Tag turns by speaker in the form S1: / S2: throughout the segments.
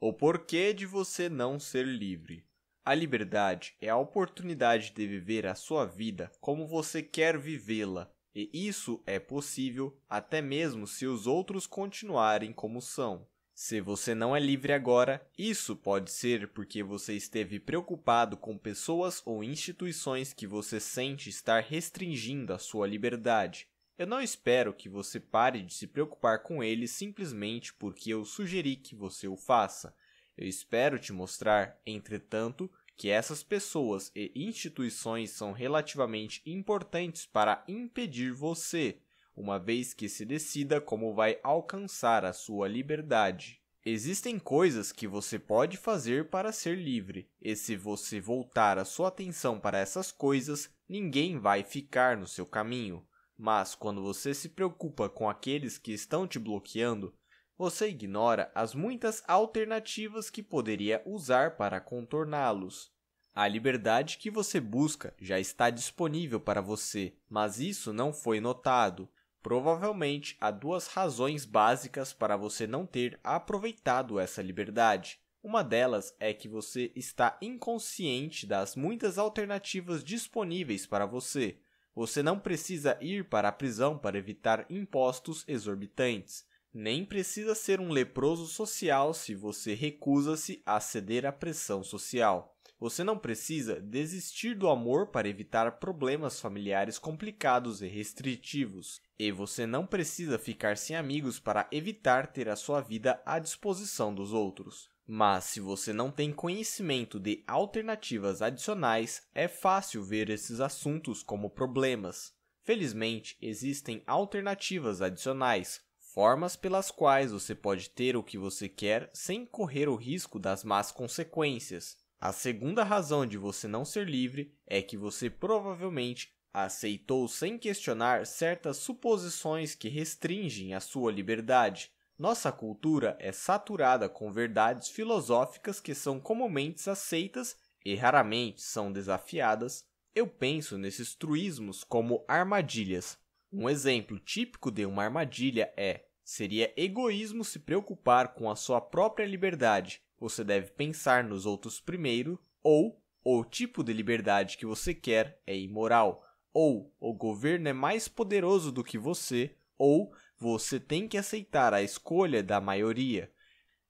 S1: O porquê de você não ser livre. A liberdade é a oportunidade de viver a sua vida como você quer vivê-la, e isso é possível até mesmo se os outros continuarem como são. Se você não é livre agora, isso pode ser porque você esteve preocupado com pessoas ou instituições que você sente estar restringindo a sua liberdade. Eu não espero que você pare de se preocupar com ele simplesmente porque eu sugeri que você o faça. Eu espero te mostrar, entretanto, que essas pessoas e instituições são relativamente importantes para impedir você, uma vez que se decida como vai alcançar a sua liberdade. Existem coisas que você pode fazer para ser livre, e se você voltar a sua atenção para essas coisas, ninguém vai ficar no seu caminho. Mas quando você se preocupa com aqueles que estão te bloqueando, você ignora as muitas alternativas que poderia usar para contorná-los. A liberdade que você busca já está disponível para você, mas isso não foi notado. Provavelmente há duas razões básicas para você não ter aproveitado essa liberdade. Uma delas é que você está inconsciente das muitas alternativas disponíveis para você, você não precisa ir para a prisão para evitar impostos exorbitantes, nem precisa ser um leproso social se você recusa-se a ceder à pressão social. Você não precisa desistir do amor para evitar problemas familiares complicados e restritivos. E você não precisa ficar sem amigos para evitar ter a sua vida à disposição dos outros. Mas se você não tem conhecimento de alternativas adicionais, é fácil ver esses assuntos como problemas. Felizmente, existem alternativas adicionais, formas pelas quais você pode ter o que você quer sem correr o risco das más consequências. A segunda razão de você não ser livre é que você provavelmente aceitou sem questionar certas suposições que restringem a sua liberdade. Nossa cultura é saturada com verdades filosóficas que são comumente aceitas e raramente são desafiadas. Eu penso nesses truísmos como armadilhas. Um exemplo típico de uma armadilha é: seria egoísmo se preocupar com a sua própria liberdade. Você deve pensar nos outros primeiro, ou o tipo de liberdade que você quer é imoral, ou o governo é mais poderoso do que você, ou você tem que aceitar a escolha da maioria.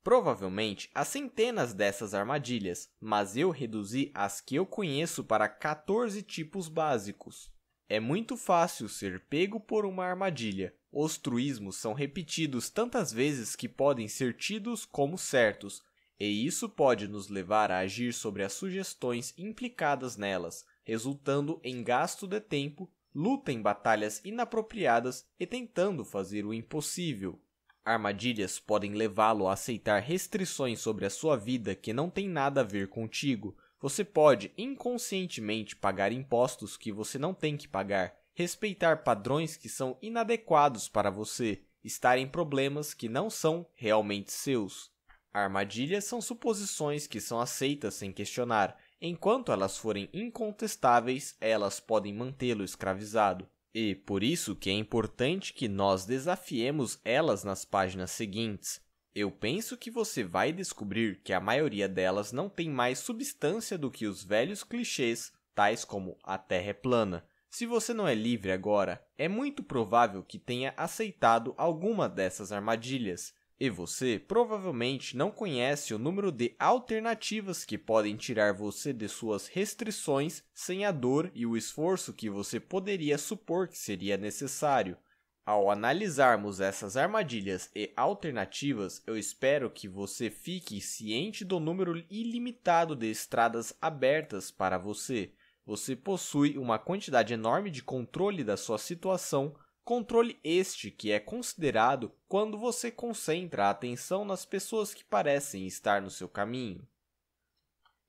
S1: Provavelmente há centenas dessas armadilhas, mas eu reduzi as que eu conheço para 14 tipos básicos. É muito fácil ser pego por uma armadilha. Os truísmos são repetidos tantas vezes que podem ser tidos como certos, e isso pode nos levar a agir sobre as sugestões implicadas nelas, resultando em gasto de tempo, luta em batalhas inapropriadas e tentando fazer o impossível. Armadilhas podem levá-lo a aceitar restrições sobre a sua vida que não tem nada a ver contigo. Você pode inconscientemente pagar impostos que você não tem que pagar, respeitar padrões que são inadequados para você, estar em problemas que não são realmente seus. Armadilhas são suposições que são aceitas sem questionar, Enquanto elas forem incontestáveis, elas podem mantê-lo escravizado. E por isso que é importante que nós desafiemos elas nas páginas seguintes. Eu penso que você vai descobrir que a maioria delas não tem mais substância do que os velhos clichês, tais como a Terra é plana. Se você não é livre agora, é muito provável que tenha aceitado alguma dessas armadilhas. E você provavelmente não conhece o número de alternativas que podem tirar você de suas restrições sem a dor e o esforço que você poderia supor que seria necessário. Ao analisarmos essas armadilhas e alternativas, eu espero que você fique ciente do número ilimitado de estradas abertas para você. Você possui uma quantidade enorme de controle da sua situação Controle este que é considerado quando você concentra a atenção nas pessoas que parecem estar no seu caminho.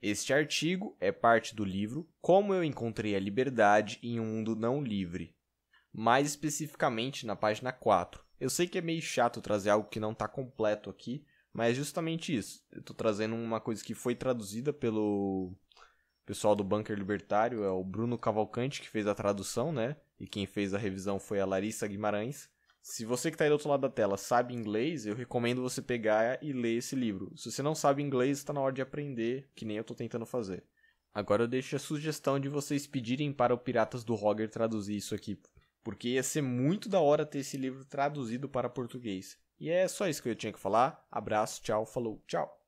S1: Este artigo é parte do livro Como eu encontrei a liberdade em um mundo não livre. Mais especificamente na página 4. Eu sei que é meio chato trazer algo que não está completo aqui, mas é justamente isso. Eu estou trazendo uma coisa que foi traduzida pelo pessoal do Bunker Libertário é o Bruno Cavalcante, que fez a tradução, né? E quem fez a revisão foi a Larissa Guimarães. Se você que está aí do outro lado da tela sabe inglês, eu recomendo você pegar e ler esse livro. Se você não sabe inglês, está na hora de aprender, que nem eu estou tentando fazer. Agora eu deixo a sugestão de vocês pedirem para o Piratas do Roger traduzir isso aqui, porque ia ser muito da hora ter esse livro traduzido para português. E é só isso que eu tinha que falar. Abraço, tchau, falou, tchau.